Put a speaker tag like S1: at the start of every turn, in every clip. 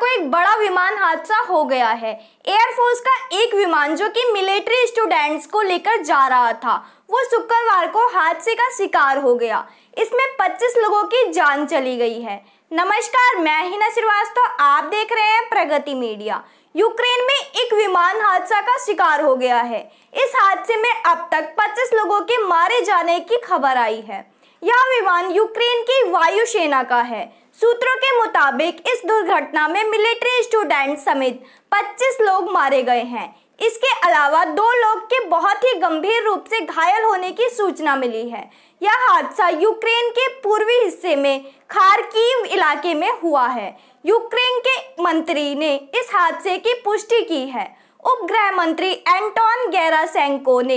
S1: को एक बड़ा विमान हादसा हो गया है एयरफोर्स का एक विमान जो कि मिलिट्री स्टूडेंट्स को लेकर जा रहा था वो शुक्रवार को हादसे का शिकार हो गया इसमें 25 लोगों की जान चली गई है नमस्कार मैं हिना श्रीवास्तव आप देख रहे हैं प्रगति मीडिया यूक्रेन में एक विमान हादसा का शिकार हो गया है इस हादसे में अब तक 25 लोगों के मारे जाने की खबर आई है यह विमान यूक्रेन की वायुसेना का है सूत्रों के मुताबिक इस दुर्घटना में मिलिट्री स्टूडेंट समेत 25 लोग मारे गए हैं इसके अलावा दो लोग के बहुत ही गंभीर रूप से घायल होने की सूचना मिली है यह हादसा यूक्रेन के पूर्वी हिस्से में खारकीव इलाके में हुआ है यूक्रेन के मंत्री ने इस हादसे की पुष्टि की है उप गृह मंत्री एंटोन गैरासेंको ने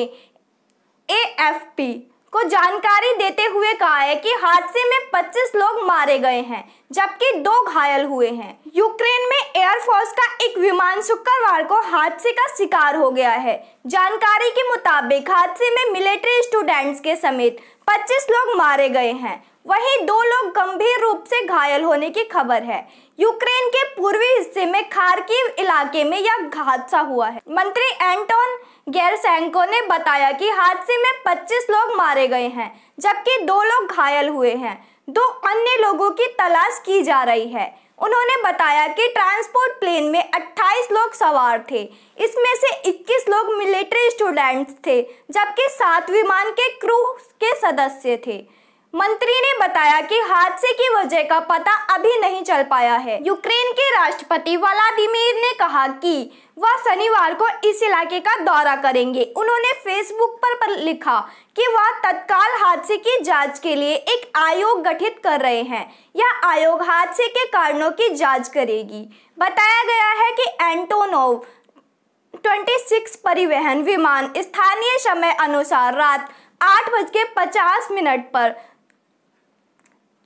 S1: एएफपी को जानकारी देते हुए कहा है कि हादसे में 25 लोग मारे गए हैं जबकि दो घायल हुए हैं यूक्रेन में एयरफोर्स का एक विमान शुक्रवार को हादसे का शिकार हो गया है जानकारी के मुताबिक हादसे में मिलिट्री स्टूडेंट्स के समेत 25 लोग मारे गए हैं वहीं दो लोग गंभीर में घायल होने की खबर है यूक्रेन के पूर्वी हिस्से में खारकीव इलाके में यह हादसा हुआ है मंत्री एंटोन गैरसैंको ने बताया कि हादसे में 25 लोग मारे गए हैं जबकि दो लोग घायल हुए हैं दो अन्य लोगों की तलाश की जा रही है उन्होंने बताया कि ट्रांसपोर्ट प्लेन में 28 लोग सवार थे इसमें से 21 लोग मिलिट्री स्टूडेंट्स थे जबकि सात विमान के क्रू के सदस्य थे मंत्री ने बताया कि हादसे की वजह का पता अभी नहीं चल पाया है यूक्रेन के राष्ट्रपति व्लादिमीर ने कहा कि वह शनिवार को इस इलाके का दौरा करेंगे उन्होंने फेसबुक पर, पर लिखा कि वह तत्काल हादसे की जांच के लिए एक आयोग गठित कर रहे हैं यह आयोग हादसे के कारणों की जांच करेगी बताया गया है कि एंटोनोव 26 परिवहन विमान स्थानीय समय अनुसार रात आठ बज के पचास मिनट पर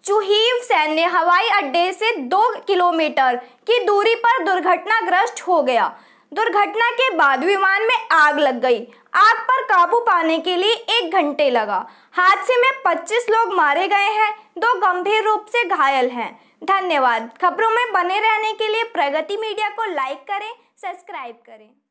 S1: चुहीव सैन्य हवाई अड्डे से दो किलोमीटर की दूरी पर दुर्घटनाग्रस्त हो गया दुर्घटना के बाद विमान में आग लग गई आग पर काबू पाने के लिए एक घंटे लगा हादसे में 25 लोग मारे गए हैं दो गंभीर रूप से घायल हैं धन्यवाद खबरों में बने रहने के लिए प्रगति मीडिया को लाइक करें सब्सक्राइब करें